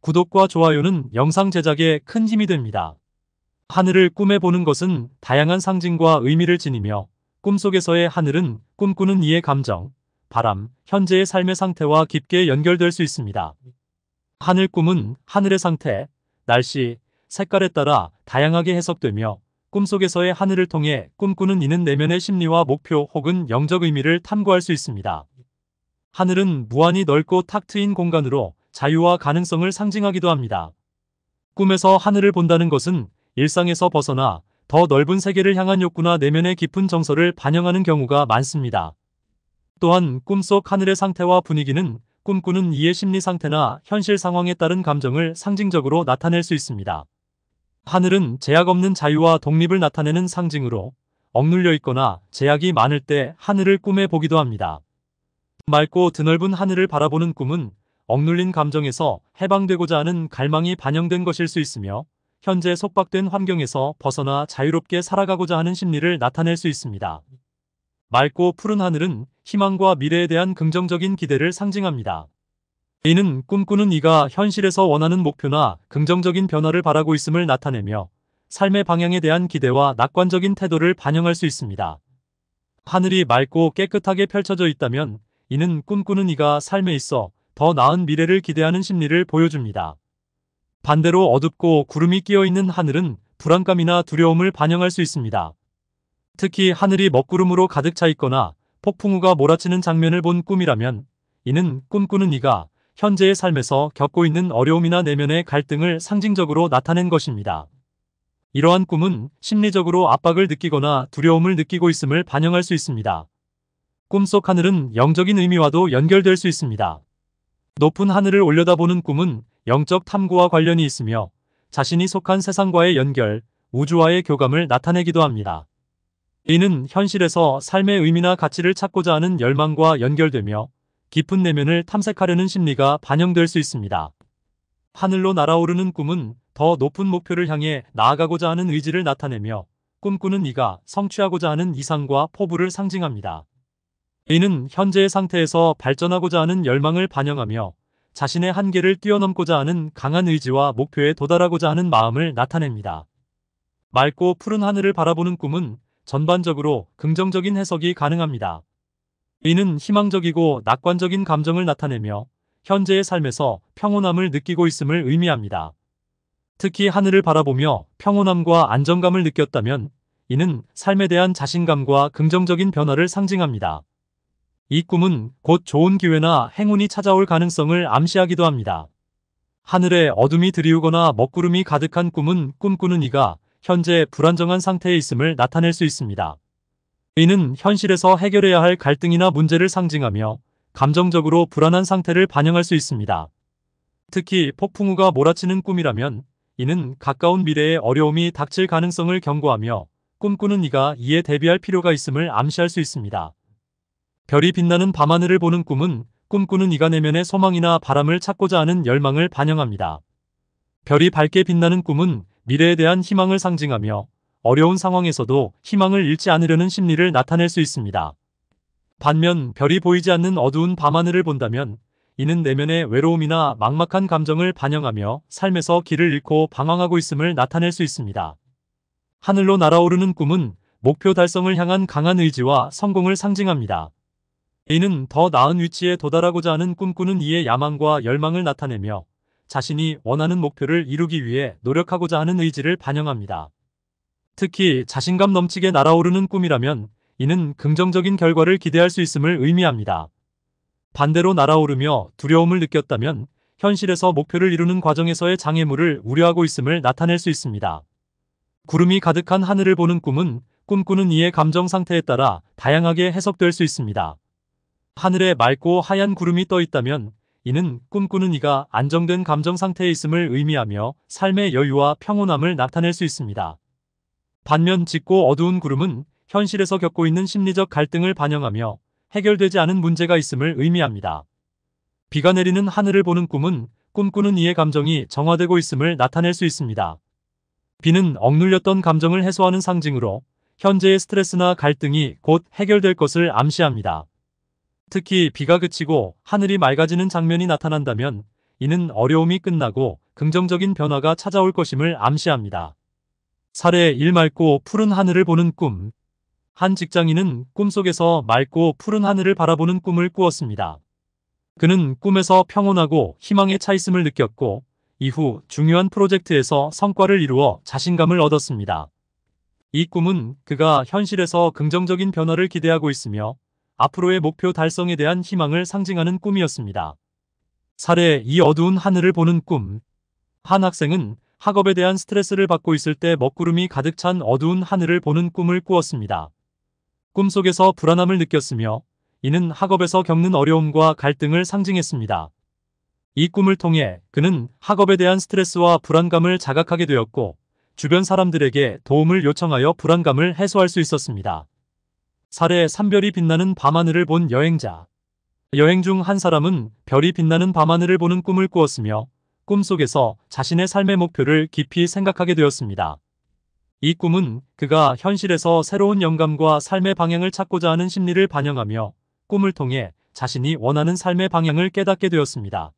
구독과 좋아요는 영상 제작에 큰 힘이 됩니다. 하늘을 꿈에 보는 것은 다양한 상징과 의미를 지니며 꿈속에서의 하늘은 꿈꾸는 이의 감정, 바람, 현재의 삶의 상태와 깊게 연결될 수 있습니다. 하늘 꿈은 하늘의 상태, 날씨, 색깔에 따라 다양하게 해석되며 꿈속에서의 하늘을 통해 꿈꾸는 이는 내면의 심리와 목표 혹은 영적 의미를 탐구할 수 있습니다. 하늘은 무한히 넓고 탁 트인 공간으로 자유와 가능성을 상징하기도 합니다. 꿈에서 하늘을 본다는 것은 일상에서 벗어나 더 넓은 세계를 향한 욕구나 내면의 깊은 정서를 반영하는 경우가 많습니다. 또한 꿈속 하늘의 상태와 분위기는 꿈꾸는 이의 심리 상태나 현실 상황에 따른 감정을 상징적으로 나타낼 수 있습니다. 하늘은 제약 없는 자유와 독립을 나타내는 상징으로 억눌려 있거나 제약이 많을 때 하늘을 꿈에 보기도 합니다. 맑고 드넓은 하늘을 바라보는 꿈은 억눌린 감정에서 해방되고자 하는 갈망이 반영된 것일 수 있으며 현재 속박된 환경에서 벗어나 자유롭게 살아가고자 하는 심리를 나타낼 수 있습니다. 맑고 푸른 하늘은 희망과 미래에 대한 긍정적인 기대를 상징합니다. 이는 꿈꾸는 이가 현실에서 원하는 목표나 긍정적인 변화를 바라고 있음을 나타내며 삶의 방향에 대한 기대와 낙관적인 태도를 반영할 수 있습니다. 하늘이 맑고 깨끗하게 펼쳐져 있다면 이는 꿈꾸는 이가 삶에 있어 더 나은 미래를 기대하는 심리를 보여줍니다. 반대로 어둡고 구름이 끼어 있는 하늘은 불안감이나 두려움을 반영할 수 있습니다. 특히 하늘이 먹구름으로 가득 차 있거나 폭풍우가 몰아치는 장면을 본 꿈이라면 이는 꿈꾸는 이가 현재의 삶에서 겪고 있는 어려움이나 내면의 갈등을 상징적으로 나타낸 것입니다. 이러한 꿈은 심리적으로 압박을 느끼거나 두려움을 느끼고 있음을 반영할 수 있습니다. 꿈속 하늘은 영적인 의미와도 연결될 수 있습니다. 높은 하늘을 올려다보는 꿈은 영적 탐구와 관련이 있으며 자신이 속한 세상과의 연결, 우주와의 교감을 나타내기도 합니다. 이는 현실에서 삶의 의미나 가치를 찾고자 하는 열망과 연결되며 깊은 내면을 탐색하려는 심리가 반영될 수 있습니다. 하늘로 날아오르는 꿈은 더 높은 목표를 향해 나아가고자 하는 의지를 나타내며 꿈꾸는 이가 성취하고자 하는 이상과 포부를 상징합니다. 이는 현재의 상태에서 발전하고자 하는 열망을 반영하며 자신의 한계를 뛰어넘고자 하는 강한 의지와 목표에 도달하고자 하는 마음을 나타냅니다. 맑고 푸른 하늘을 바라보는 꿈은 전반적으로 긍정적인 해석이 가능합니다. 이는 희망적이고 낙관적인 감정을 나타내며 현재의 삶에서 평온함을 느끼고 있음을 의미합니다. 특히 하늘을 바라보며 평온함과 안정감을 느꼈다면 이는 삶에 대한 자신감과 긍정적인 변화를 상징합니다. 이 꿈은 곧 좋은 기회나 행운이 찾아올 가능성을 암시하기도 합니다. 하늘에 어둠이 드리우거나 먹구름이 가득한 꿈은 꿈꾸는 이가 현재 불안정한 상태에 있음을 나타낼 수 있습니다. 이는 현실에서 해결해야 할 갈등이나 문제를 상징하며 감정적으로 불안한 상태를 반영할 수 있습니다. 특히 폭풍우가 몰아치는 꿈이라면 이는 가까운 미래에 어려움이 닥칠 가능성을 경고하며 꿈꾸는 이가 이에 대비할 필요가 있음을 암시할 수 있습니다. 별이 빛나는 밤하늘을 보는 꿈은 꿈꾸는 이가 내면의 소망이나 바람을 찾고자 하는 열망을 반영합니다. 별이 밝게 빛나는 꿈은 미래에 대한 희망을 상징하며 어려운 상황에서도 희망을 잃지 않으려는 심리를 나타낼 수 있습니다. 반면 별이 보이지 않는 어두운 밤하늘을 본다면 이는 내면의 외로움이나 막막한 감정을 반영하며 삶에서 길을 잃고 방황하고 있음을 나타낼 수 있습니다. 하늘로 날아오르는 꿈은 목표 달성을 향한 강한 의지와 성공을 상징합니다. 이는 더 나은 위치에 도달하고자 하는 꿈꾸는 이의 야망과 열망을 나타내며 자신이 원하는 목표를 이루기 위해 노력하고자 하는 의지를 반영합니다. 특히 자신감 넘치게 날아오르는 꿈이라면 이는 긍정적인 결과를 기대할 수 있음을 의미합니다. 반대로 날아오르며 두려움을 느꼈다면 현실에서 목표를 이루는 과정에서의 장애물을 우려하고 있음을 나타낼 수 있습니다. 구름이 가득한 하늘을 보는 꿈은 꿈꾸는 이의 감정 상태에 따라 다양하게 해석될 수 있습니다. 하늘에 맑고 하얀 구름이 떠 있다면 이는 꿈꾸는 이가 안정된 감정 상태에 있음을 의미하며 삶의 여유와 평온함을 나타낼 수 있습니다. 반면 짙고 어두운 구름은 현실에서 겪고 있는 심리적 갈등을 반영하며 해결되지 않은 문제가 있음을 의미합니다. 비가 내리는 하늘을 보는 꿈은 꿈꾸는 이의 감정이 정화되고 있음을 나타낼 수 있습니다. 비는 억눌렸던 감정을 해소하는 상징으로 현재의 스트레스나 갈등이 곧 해결될 것을 암시합니다. 특히 비가 그치고 하늘이 맑아지는 장면이 나타난다면 이는 어려움이 끝나고 긍정적인 변화가 찾아올 것임을 암시합니다. 사례 1 맑고 푸른 하늘을 보는 꿈. 한 직장인은 꿈속에서 맑고 푸른 하늘을 바라보는 꿈을 꾸었습니다. 그는 꿈에서 평온하고 희망에 차있음을 느꼈고 이후 중요한 프로젝트에서 성과를 이루어 자신감을 얻었습니다. 이 꿈은 그가 현실에서 긍정적인 변화를 기대하고 있으며 앞으로의 목표 달성에 대한 희망을 상징하는 꿈이었습니다. 사례 이 어두운 하늘을 보는 꿈. 한 학생은 학업에 대한 스트레스를 받고 있을 때 먹구름이 가득 찬 어두운 하늘을 보는 꿈을 꾸었습니다. 꿈속에서 불안함을 느꼈으며 이는 학업에서 겪는 어려움과 갈등을 상징했습니다. 이 꿈을 통해 그는 학업에 대한 스트레스와 불안감을 자각하게 되었고 주변 사람들에게 도움을 요청하여 불안감을 해소할 수 있었습니다. 사례 3별이 빛나는 밤하늘을 본 여행자 여행 중 한 사람은 별이 빛나는 밤하늘을 보는 꿈을 꾸었으며 꿈속에서 자신의 삶의 목표를 깊이 생각하게 되었습니다. 이 꿈은 그가 현실에서 새로운 영감과 삶의 방향을 찾고자 하는 심리를 반영하며 꿈을 통해 자신이 원하는 삶의 방향을 깨닫게 되었습니다.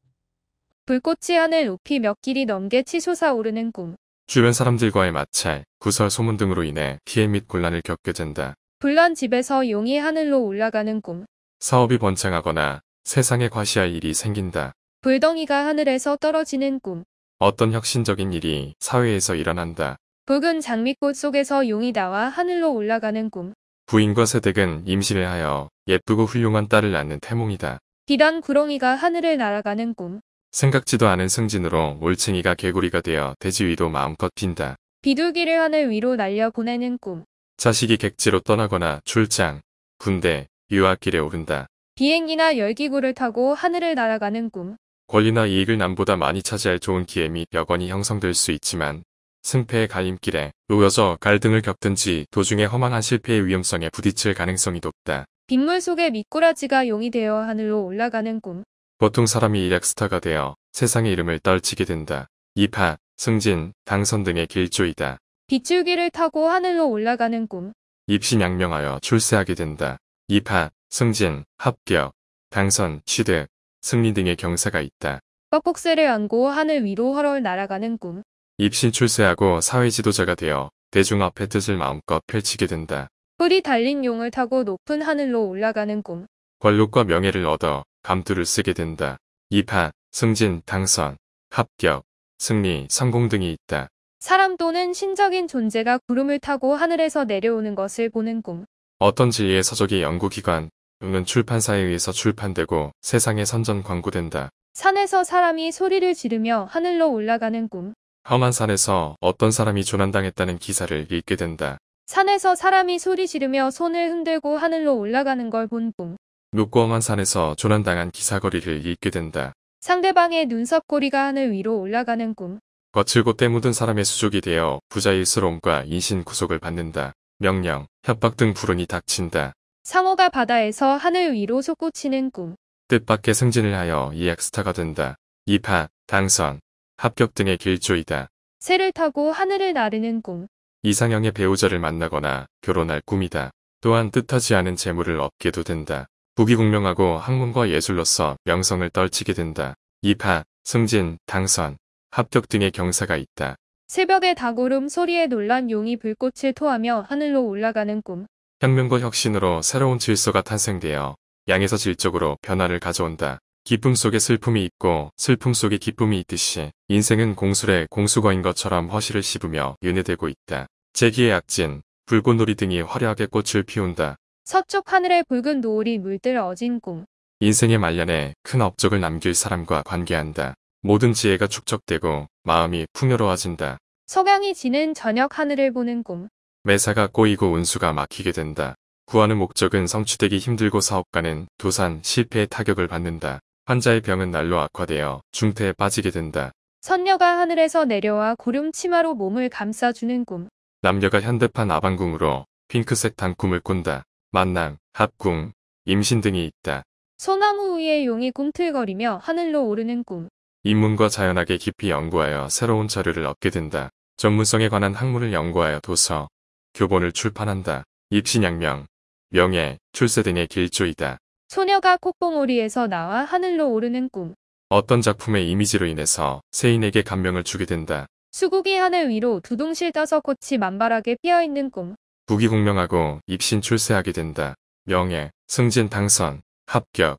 불꽃이 하늘 높이 몇 길이 넘게 치솟아 오르는 꿈. 주변 사람들과의 마찰, 구설 소문 등으로 인해 피해 및 곤란을 겪게 된다. 불난 집에서 용이 하늘로 올라가는 꿈. 사업이 번창하거나 세상에 과시할 일이 생긴다. 불덩이가 하늘에서 떨어지는 꿈. 어떤 혁신적인 일이 사회에서 일어난다. 붉은 장미꽃 속에서 용이 나와 하늘로 올라가는 꿈. 부인과 새댁은 임신을 하여 예쁘고 훌륭한 딸을 낳는 태몽이다. 비단 구렁이가 하늘을 날아가는 꿈. 생각지도 않은 승진으로 올챙이가 개구리가 되어 돼지 위도 마음껏 빈다. 비둘기를 하늘 위로 날려 보내는 꿈. 자식이 객지로 떠나거나 출장, 군대, 유학길에 오른다. 비행기나 열기구를 타고 하늘을 날아가는 꿈. 권리나 이익을 남보다 많이 차지할 좋은 기회 및 여건이 형성될 수 있지만 승패의 갈림길에 놓여서 갈등을 겪든지 도중에 허망한 실패의 위험성에 부딪힐 가능성이 높다. 빗물 속에 미꾸라지가 용이 되어 하늘로 올라가는 꿈. 보통 사람이 일약스타가 되어 세상의 이름을 떨치게 된다. 이파, 승진, 당선 등의 길조이다. 비줄기를 타고 하늘로 올라가는 꿈. 입신양명하여 출세하게 된다. 입학, 승진, 합격, 당선, 취득, 승리 등의 경사가 있다. 뻐꾹새를 안고 하늘 위로 헐얼 날아가는 꿈. 입신 출세하고 사회 지도자가 되어 대중 앞에 뜻을 마음껏 펼치게 된다. 뿔이 달린 용을 타고 높은 하늘로 올라가는 꿈. 권력과 명예를 얻어 감투를 쓰게 된다. 입학, 승진, 당선, 합격, 승리, 성공 등이 있다. 사람 또는 신적인 존재가 구름을 타고 하늘에서 내려오는 것을 보는 꿈. 어떤 진리의 서적이 연구기관, 또는 출판사에 의해서 출판되고 세상에 선전 광고된다. 산에서 사람이 소리를 지르며 하늘로 올라가는 꿈. 험한 산에서 어떤 사람이 조난당했다는 기사를 읽게 된다. 산에서 사람이 소리 지르며 손을 흔들고 하늘로 올라가는 걸 본 꿈. 무고험한 산에서 조난당한 기사거리를 읽게 된다. 상대방의 눈썹꼬리가 하늘 위로 올라가는 꿈. 거칠고 때묻은 사람의 수족이 되어 부자일스러움과 인신 구속을 받는다. 명령, 협박 등 불운이 닥친다. 상어가 바다에서 하늘 위로 솟구치는 꿈. 뜻밖의 승진을 하여 이약스타가 된다. 입학, 당선, 합격 등의 길조이다. 새를 타고 하늘을 나르는 꿈. 이상형의 배우자를 만나거나 결혼할 꿈이다. 또한 뜻하지 않은 재물을 얻게도 된다. 부귀공명하고 학문과 예술로서 명성을 떨치게 된다. 입학, 승진, 당선, 합격 등의 경사가 있다. 새벽의 다구름 소리에 놀란 용이 불꽃을 토하며 하늘로 올라가는 꿈. 혁명과 혁신으로 새로운 질서가 탄생되어 양에서 질적으로 변화를 가져온다. 기쁨 속에 슬픔이 있고 슬픔 속에 기쁨이 있듯이 인생은 공술의 공수거인 것처럼 허실을 씹으며 윤회되고 있다. 제기의 약진, 불꽃놀이 등이 화려하게 꽃을 피운다. 서쪽 하늘의 붉은 노을이 물들 어진 꿈. 인생의 말년에 큰 업적을 남길 사람과 관계한다. 모든 지혜가 축적되고 마음이 풍요로워진다. 석양이 지는 저녁 하늘을 보는 꿈. 매사가 꼬이고 운수가 막히게 된다. 구하는 목적은 성취되기 힘들고 사업가는 도산, 실패의 타격을 받는다. 환자의 병은 날로 악화되어 중태에 빠지게 된다. 선녀가 하늘에서 내려와 고름 치마로 몸을 감싸주는 꿈. 남녀가 현대판 아방궁으로 핑크색 단꿈을 꾼다. 만남, 합궁, 임신 등이 있다. 소나무 위에 용이 꿈틀거리며 하늘로 오르는 꿈. 인문과 자연학에 깊이 연구하여 새로운 자료를 얻게 된다. 전문성에 관한 학문을 연구하여 도서, 교본을 출판한다. 입신양명, 명예, 출세 등의 길조이다. 소녀가 콧봉오리에서 나와 하늘로 오르는 꿈. 어떤 작품의 이미지로 인해서 세인에게 감명을 주게 된다. 수국이 하늘 위로 두둥실 떠서 꽃이 만발하게 피어있는 꿈. 부귀공명하고 입신 출세하게 된다. 명예, 승진 당선, 합격,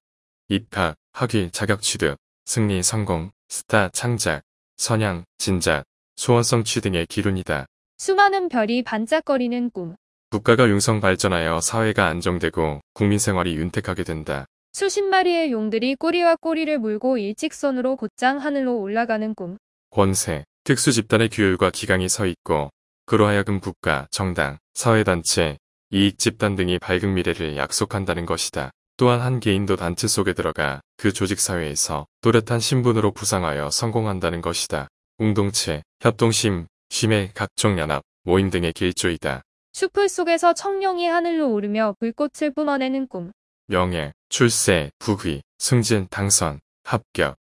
입학, 학위, 자격 취득, 승리, 성공, 스타, 창작, 선양, 진작, 소원성취 등의 기운이다 수많은 별이 반짝거리는 꿈. 국가가 융성 발전하여 사회가 안정되고 국민 생활이 윤택하게 된다. 수십 마리의 용들이 꼬리와 꼬리를 물고 일직선으로 곧장 하늘로 올라가는 꿈. 권세, 특수 집단의 규율과 기강이 서 있고 그로하여금 국가, 정당, 사회단체, 이익집단 등이 밝은 미래를 약속한다는 것이다. 또한 한 개인도 단체 속에 들어가 그 조직사회에서 또렷한 신분으로 부상하여 성공한다는 것이다. 공동체, 협동심, 심의 각종 연합, 모임 등의 길조이다. 숲풀 속에서 청룡이 하늘로 오르며 불꽃을 뿜어내는 꿈. 명예, 출세, 부귀, 승진, 당선, 합격,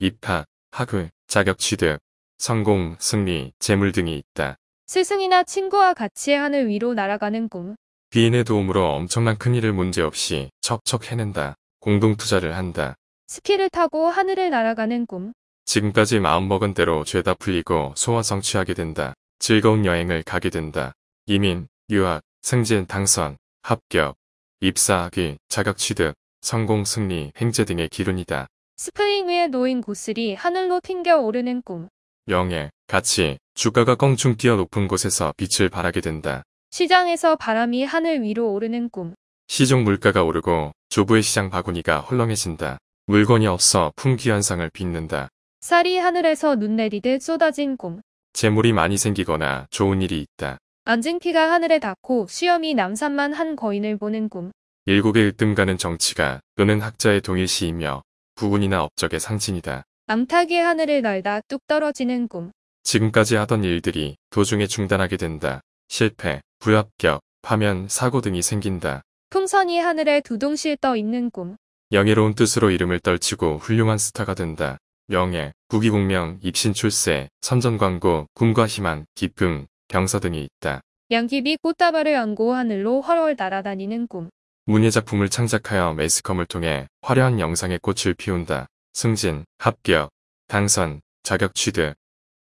입학, 학위, 자격 취득, 성공, 승리, 재물 등이 있다. 스승이나 친구와 같이 하늘 위로 날아가는 꿈. 귀인의 도움으로 엄청난 큰일을 문제없이 척척 해낸다. 공동투자를 한다. 스키를 타고 하늘을 날아가는 꿈. 지금까지 마음먹은 대로 죄다 풀리고 소화 성취하게 된다. 즐거운 여행을 가게 된다. 이민, 유학, 승진, 당선, 합격, 입사하기, 자격 취득, 성공, 승리, 횡재 등의 기운이다 스프링 위에 놓인 고슬이 하늘로 튕겨 오르는 꿈. 명예, 가치, 주가가 껑충 뛰어 높은 곳에서 빛을 발하게 된다. 시장에서 바람이 하늘 위로 오르는 꿈. 시중 물가가 오르고 조부의 시장 바구니가 헐렁해진다. 물건이 없어 품귀 현상을 빚는다. 쌀이 하늘에서 눈 내리듯 쏟아진 꿈. 재물이 많이 생기거나 좋은 일이 있다. 앉은 피가 하늘에 닿고 수염이 남산만 한 거인을 보는 꿈. 일곱의 으뜸가는 정치가 또는 학자의 동일시이며 부군이나 업적의 상징이다. 암탉이 하늘을 날다 뚝 떨어지는 꿈. 지금까지 하던 일들이 도중에 중단하게 된다. 실패, 부합격, 파면, 사고 등이 생긴다. 풍선이 하늘에 두둥실 떠 있는 꿈. 영예로운 뜻으로 이름을 떨치고 훌륭한 스타가 된다. 명예, 국위공명, 입신출세, 선전광고, 꿈과 희망, 기쁨, 병사 등이 있다. 양기비 꽃다발을 안고 하늘로 훨훨 날아다니는 꿈. 문예작품을 창작하여 매스컴을 통해 화려한 영상의 꽃을 피운다. 승진, 합격, 당선, 자격 취득,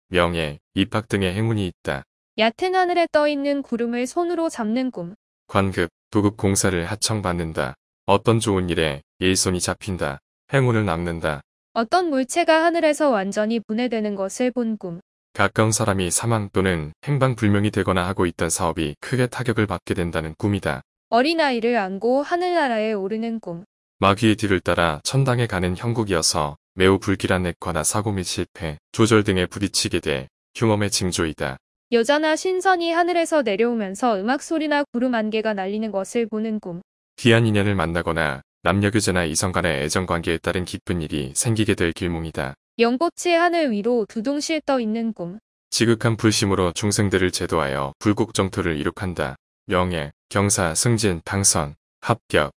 명예, 입학 등의 행운이 있다. 얕은 하늘에 떠있는 구름을 손으로 잡는 꿈. 관급, 도급 공사를 하청받는다. 어떤 좋은 일에 일손이 잡힌다. 행운을 남는다. 어떤 물체가 하늘에서 완전히 분해되는 것을 본 꿈. 가까운 사람이 사망 또는 행방불명이 되거나 하고 있던 사업이 크게 타격을 받게 된다는 꿈이다. 어린아이를 안고 하늘나라에 오르는 꿈. 마귀의 뒤를 따라 천당에 가는 형국이어서 매우 불길한 액화나 사고 및 실패, 조절 등에 부딪히게 돼 흉엄의 징조이다. 여자나 신선이 하늘에서 내려오면서 음악 소리나 구름 안개가 날리는 것을 보는 꿈. 귀한 인연을 만나거나 남녀교제나 이성 간의 애정관계에 따른 기쁜 일이 생기게 될 길몽이다. 연꽃이 하늘 위로 두둥실 떠 있는 꿈. 지극한 불심으로 중생들을 제도하여 불국정토를 이룩한다. 명예, 경사, 승진, 당선, 합격,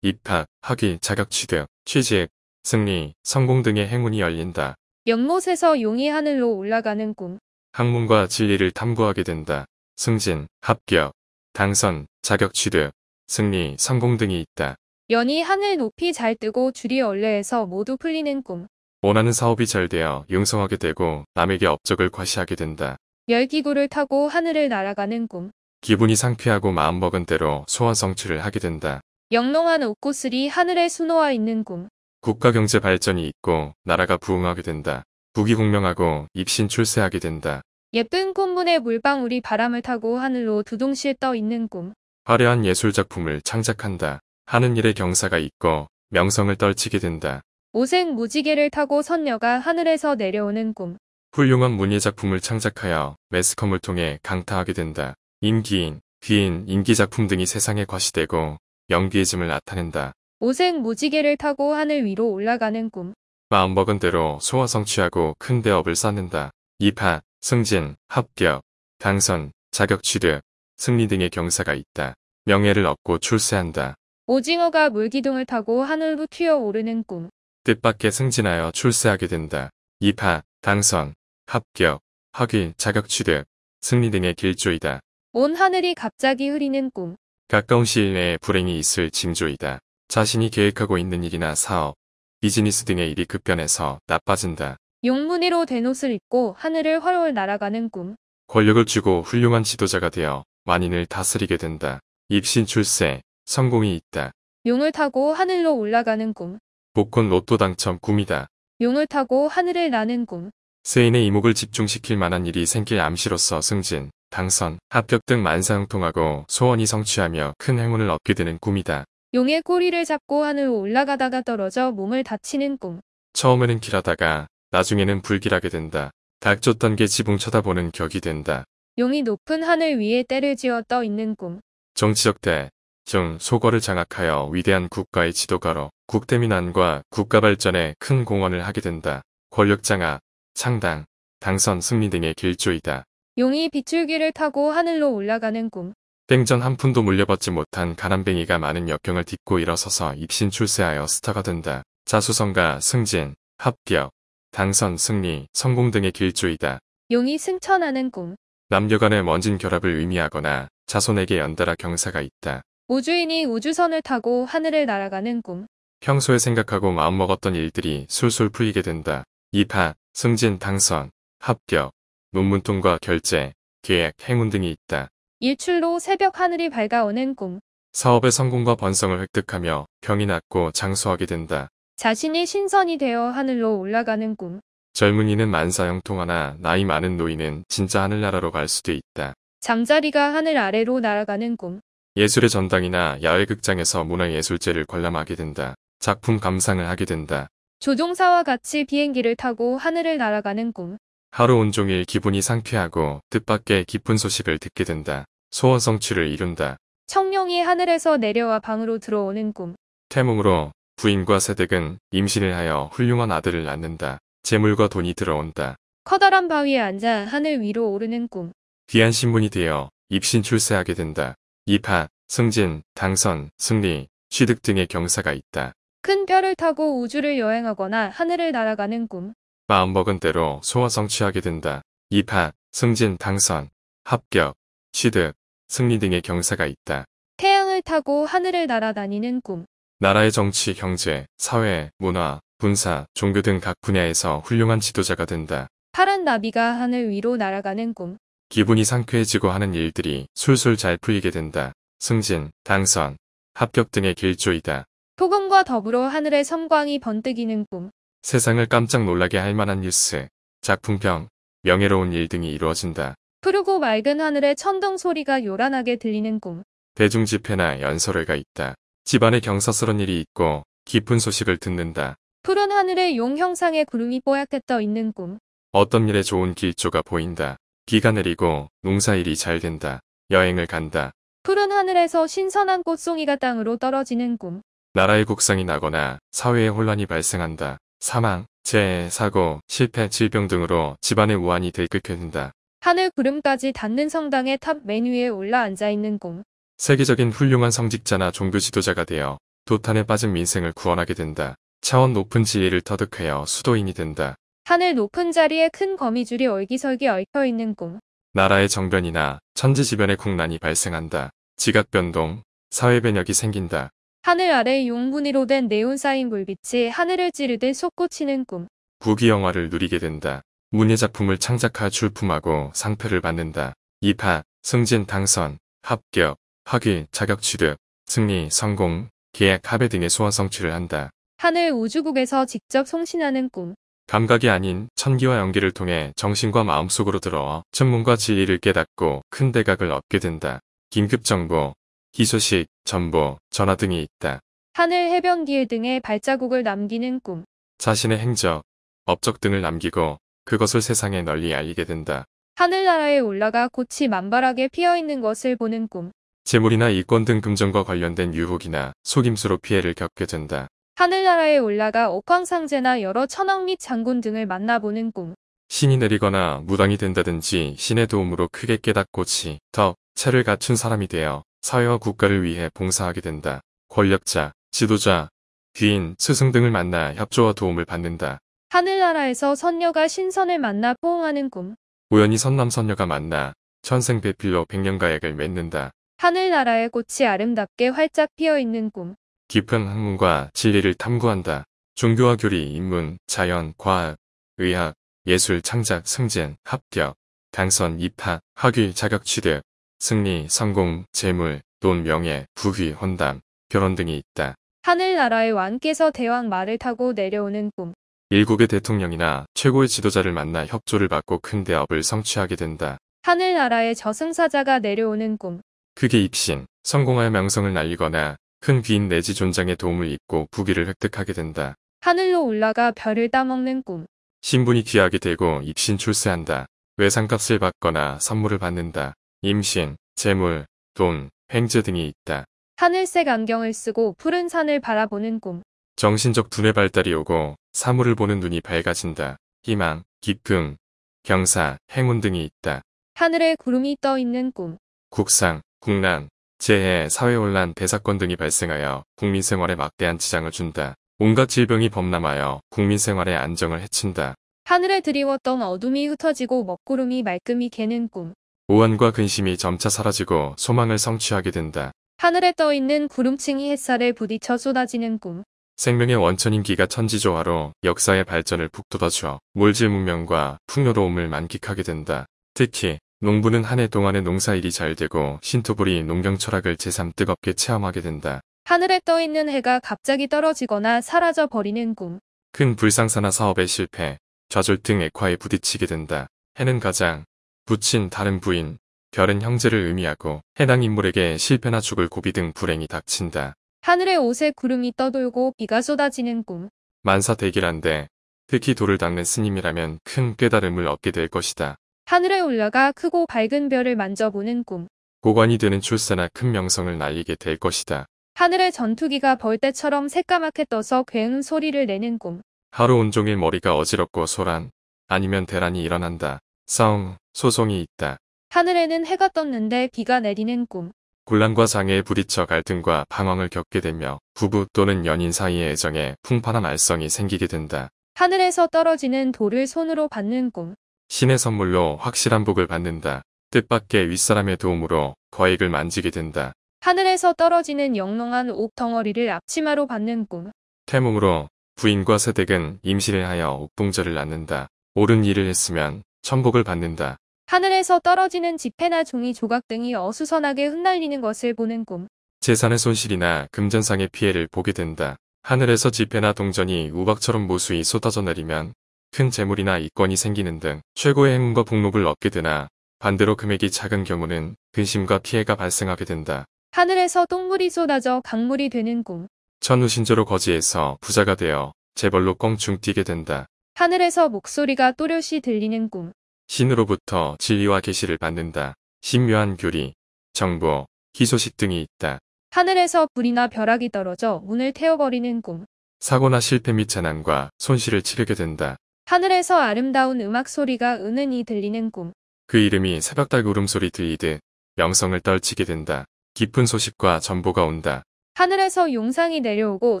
입학, 학위, 자격 취득, 취직, 승리, 성공 등의 행운이 열린다. 연못에서 용이 하늘로 올라가는 꿈. 학문과 진리를 탐구하게 된다. 승진, 합격, 당선, 자격 취득, 승리, 성공 등이 있다. 연이 하늘 높이 잘 뜨고 줄이 얼레에서 모두 풀리는 꿈. 원하는 사업이 잘 되어 융성하게 되고 남에게 업적을 과시하게 된다. 열기구를 타고 하늘을 날아가는 꿈. 기분이 상쾌하고 마음먹은 대로 소원 성취를 하게 된다. 영롱한 옷고슬이 하늘에 수놓아 있는 꿈. 국가 경제 발전이 있고 나라가 부흥하게 된다. 부귀공명하고 입신 출세하게 된다. 예쁜 꽃문에 물방울이 바람을 타고 하늘로 두둥실 떠 있는 꿈. 화려한 예술작품을 창작한다. 하는 일에 경사가 있고 명성을 떨치게 된다. 오색 무지개를 타고 선녀가 하늘에서 내려오는 꿈. 훌륭한 문예작품을 창작하여 매스컴을 통해 강타하게 된다. 임기인, 귀인, 인기작품 등이 세상에 과시되고 연기의 짐을 나타낸다. 오색 무지개를 타고 하늘 위로 올라가는 꿈. 마음먹은 대로 소화 성취하고 큰대업을 쌓는다. 2파, 승진, 합격, 당선, 자격 취득, 승리 등의 경사가 있다. 명예를 얻고 출세한다. 오징어가 물기둥을 타고 하늘로 튀어오르는 꿈. 뜻밖의 승진하여 출세하게 된다. 2파, 당선, 합격, 학위, 자격 취득, 승리 등의 길조이다. 온 하늘이 갑자기 흐리는 꿈. 가까운 시일 내에 불행이 있을 징조이다. 자신이 계획하고 있는 일이나 사업, 비즈니스 등의 일이 급변해서 나빠진다. 용무늬로 된 옷을 입고 하늘을 훨훨 날아가는 꿈. 권력을 쥐고 훌륭한 지도자가 되어 만인을 다스리게 된다. 입신 출세, 성공이 있다. 용을 타고 하늘로 올라가는 꿈. 복권 로또 당첨 꿈이다. 용을 타고 하늘을 나는 꿈. 세인의 이목을 집중시킬 만한 일이 생길 암시로서 승진, 당선, 합격 등 만사형통하고 소원이 성취하며 큰 행운을 얻게 되는 꿈이다. 용의 꼬리를 잡고 하늘로 올라가다가 떨어져 몸을 다치는 꿈. 처음에는 길하다가 나중에는 불길하게 된다. 닥쳤던 게 지붕 쳐다보는 격이 된다. 용이 높은 하늘 위에 때를 지어 떠 있는 꿈. 정치적 대, 정, 소거를 장악하여 위대한 국가의 지도가로 국대민안과 국가 발전에 큰 공헌을 하게 된다. 권력 장악, 창당, 당선 승리 등의 길조이다. 용이 빗줄기를 타고 하늘로 올라가는 꿈. 땡전 한 푼도 물려받지 못한 가난뱅이가 많은 역경을 딛고 일어서서 입신 출세하여 스타가 된다. 자수성가, 승진, 합격, 당선, 승리, 성공 등의 길조이다. 용이 승천하는 꿈. 남녀간의 먼진 결합을 의미하거나 자손에게 연달아 경사가 있다. 우주인이 우주선을 타고 하늘을 날아가는 꿈. 평소에 생각하고 마음먹었던 일들이 술술 풀리게 된다. 입학, 승진, 당선, 합격, 논문통과 결제, 계약, 행운 등이 있다. 일출로 새벽 하늘이 밝아오는 꿈. 사업의 성공과 번성을 획득하며 병이 낫고 장수하게 된다. 자신이 신선이 되어 하늘로 올라가는 꿈. 젊은이는 만사형통하나 나이 많은 노인은 진짜 하늘나라로 갈 수도 있다. 잠자리가 하늘 아래로 날아가는 꿈. 예술의 전당이나 야외극장에서 문화예술제를 관람하게 된다. 작품 감상을 하게 된다. 조종사와 같이 비행기를 타고 하늘을 날아가는 꿈. 하루 온종일 기분이 상쾌하고 뜻밖의 깊은 소식을 듣게 된다. 소원 성취를 이룬다. 청룡이 하늘에서 내려와 방으로 들어오는 꿈. 태몽으로 부인과 세댁은 임신을 하여 훌륭한 아들을 낳는다. 재물과 돈이 들어온다. 커다란 바위에 앉아 하늘 위로 오르는 꿈. 귀한 신분이 되어 입신 출세하게 된다. 입하, 승진, 당선, 승리, 취득 등의 경사가 있다. 큰 별을 타고 우주를 여행하거나 하늘을 날아가는 꿈. 마음먹은 대로 소원 성취하게 된다. 입하, 승진, 당선, 합격, 취득, 승리 등의 경사가 있다. 태양을 타고 하늘을 날아다니는 꿈. 나라의 정치, 경제, 사회, 문화, 군사, 종교 등 각 분야에서 훌륭한 지도자가 된다. 파란 나비가 하늘 위로 날아가는 꿈. 기분이 상쾌해지고 하는 일들이 술술 잘 풀리게 된다. 승진, 당선, 합격 등의 길조이다. 소금과 더불어 하늘의 섬광이 번뜩이는 꿈. 세상을 깜짝 놀라게 할 만한 뉴스, 작품평, 명예로운 일 등이 이루어진다. 푸르고 맑은 하늘에 천둥 소리가 요란하게 들리는 꿈. 대중 집회나 연설회가 있다. 집안에 경사스런 일이 있고 깊은 소식을 듣는다. 푸른 하늘에 용 형상의 구름이 뽀얗게 떠 있는 꿈. 어떤 일에 좋은 길조가 보인다. 비가 내리고 농사일이 잘 된다. 여행을 간다. 푸른 하늘에서 신선한 꽃송이가 땅으로 떨어지는 꿈. 나라의 국상이 나거나 사회에 혼란이 발생한다. 사망, 재해, 사고, 실패, 질병 등으로 집안의 우환이 들끓게 된다. 하늘 구름까지 닿는 성당의 탑 맨 위에 올라앉아 있는 꿈. 세계적인 훌륭한 성직자나 종교 지도자가 되어 도탄에 빠진 민생을 구원하게 된다. 차원 높은 지혜를 터득하여 수도인이 된다. 하늘 높은 자리에 큰 거미줄이 얼기설기 얽혀있는 꿈. 나라의 정변이나 천지지변의 국난이 발생한다. 지각변동, 사회변혁이 생긴다. 하늘 아래 용분이로 된 네온 사인 불빛이 하늘을 찌르듯 솟구치는 꿈. 부귀영화를 누리게 된다. 문예작품을 창작하 출품하고 상표를 받는다. 2파, 승진 당선, 합격, 학위, 자격 취득, 승리, 성공, 계약 합의 등의 소원 성취를 한다. 하늘 우주국에서 직접 송신하는 꿈. 감각이 아닌 천기와 연기를 통해 정신과 마음속으로 들어와 천문과 진리를 깨닫고 큰 대각을 얻게 된다. 긴급정보, 기소식, 전보, 전화 등이 있다. 하늘 해변길 등의 발자국을 남기는 꿈. 자신의 행적, 업적 등을 남기고 그것을 세상에 널리 알리게 된다. 하늘나라에 올라가 꽃이 만발하게 피어있는 것을 보는 꿈. 재물이나 이권 등 금전과 관련된 유혹이나 속임수로 피해를 겪게 된다. 하늘나라에 올라가 옥황상제나 여러 천왕 및 장군 등을 만나보는 꿈. 신이 내리거나 무당이 된다든지 신의 도움으로 크게 깨닫고 지, 덕, 체를 갖춘 사람이 되어 사회와 국가를 위해 봉사하게 된다. 권력자, 지도자, 귀인, 스승 등을 만나 협조와 도움을 받는다. 하늘나라에서 선녀가 신선을 만나 포옹하는 꿈. 우연히 선남 선녀가 만나 천생 배필로 백년가약을 맺는다. 하늘나라의 꽃이 아름답게 활짝 피어있는 꿈. 깊은 학문과 진리를 탐구한다. 종교와 교리, 인문, 자연, 과학, 의학, 예술, 창작, 승진, 합격, 당선, 입학, 학위, 자격 취득, 승리, 성공, 재물, 돈, 명예, 부귀, 혼담, 결혼 등이 있다. 하늘나라의 왕께서 대왕 말을 타고 내려오는 꿈. 일국의 대통령이나 최고의 지도자를 만나 협조를 받고 큰 대업을 성취하게 된다. 하늘나라의 저승사자가 내려오는 꿈. 그게 입신, 성공하여 명성을 날리거나 큰 귀인 내지 존장의 도움을 입고 부귀를 획득하게 된다. 하늘로 올라가 별을 따먹는 꿈. 신분이 귀하게 되고 입신 출세한다. 외상값을 받거나 선물을 받는다. 임신, 재물, 돈, 횡재 등이 있다. 하늘색 안경을 쓰고 푸른 산을 바라보는 꿈. 정신적 두뇌 발달이 오고 사물을 보는 눈이 밝아진다. 희망, 기쁨, 경사, 행운 등이 있다. 하늘에 구름이 떠 있는 꿈. 국상, 국난, 재해, 사회혼란, 대사건 등이 발생하여 국민 생활에 막대한 지장을 준다. 온갖 질병이 범람하여 국민 생활의 안정을 해친다. 하늘에 드리웠던 어둠이 흩어지고 먹구름이 말끔히 개는 꿈. 우한과 근심이 점차 사라지고 소망을 성취하게 된다. 하늘에 떠 있는 구름층이 햇살에 부딪혀 쏟아지는 꿈. 생명의 원천인 기가 천지조화로 역사의 발전을 북돋아주어 몰지 문명과 풍요로움을 만끽하게 된다. 특히 농부는 한 해 동안의 농사일이 잘 되고 신토불이 농경 철학을 제삼 뜨겁게 체험하게 된다. 하늘에 떠있는 해가 갑자기 떨어지거나 사라져 버리는 꿈. 큰 불상사나 사업의 실패, 좌절 등 액화에 부딪히게 된다. 해는 가장, 부친 다른 부인, 별은 형제를 의미하고 해당 인물에게 실패나 죽을 고비 등 불행이 닥친다. 하늘에 옷에 구름이 떠돌고 비가 쏟아지는 꿈. 만사대기란데 특히 돌을 닦는 스님이라면 큰 깨달음을 얻게 될 것이다. 하늘에 올라가 크고 밝은 별을 만져보는 꿈. 고관이 되는 출세나 큰 명성을 날리게 될 것이다. 하늘에 전투기가 벌떼처럼 새까맣게 떠서 괴음 소리를 내는 꿈. 하루 온종일 머리가 어지럽고 소란, 아니면 대란이 일어난다. 싸움, 소송이 있다. 하늘에는 해가 떴는데 비가 내리는 꿈. 곤란과 장애에 부딪혀 갈등과 방황을 겪게 되며 부부 또는 연인 사이의 애정에 풍파한 알성이 생기게 된다. 하늘에서 떨어지는 돌을 손으로 받는 꿈. 신의 선물로 확실한 복을 받는다. 뜻밖의 윗사람의 도움으로 거액을 만지게 된다. 하늘에서 떨어지는 영롱한 옥덩어리를 앞치마로 받는 꿈. 태몽으로 부인과 새댁은 임신을 하여 옥봉절을 낳는다. 옳은 일을 했으면 천복을 받는다. 하늘에서 떨어지는 지폐나 종이 조각 등이 어수선하게 흩날리는 것을 보는 꿈. 재산의 손실이나 금전상의 피해를 보게 된다. 하늘에서 지폐나 동전이 우박처럼 무수히 쏟아져 내리면 큰 재물이나 이권이 생기는 등 최고의 행운과 복록을 얻게 되나 반대로 금액이 작은 경우는 근심과 피해가 발생하게 된다. 하늘에서 똥물이 쏟아져 강물이 되는 꿈. 천우신조로 거지에서 부자가 되어 재벌로 껑충 뛰게 된다. 하늘에서 목소리가 또렷이 들리는 꿈. 신으로부터 진리와 계시를 받는다. 신묘한 교리, 정보, 희소식 등이 있다. 하늘에서 불이나 벼락이 떨어져 운을 태워버리는 꿈. 사고나 실패 및 재난과 손실을 치르게 된다. 하늘에서 아름다운 음악 소리가 은은히 들리는 꿈. 그 이름이 새벽달 울음소리 들리듯 명성을 떨치게 된다. 깊은 소식과 전보가 온다. 하늘에서 용상이 내려오고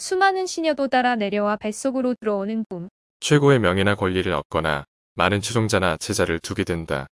수많은 시녀도 따라 내려와 뱃속으로 들어오는 꿈. 최고의 명예나 권리를 얻거나 많은 추종자나 제자를 두게 된다.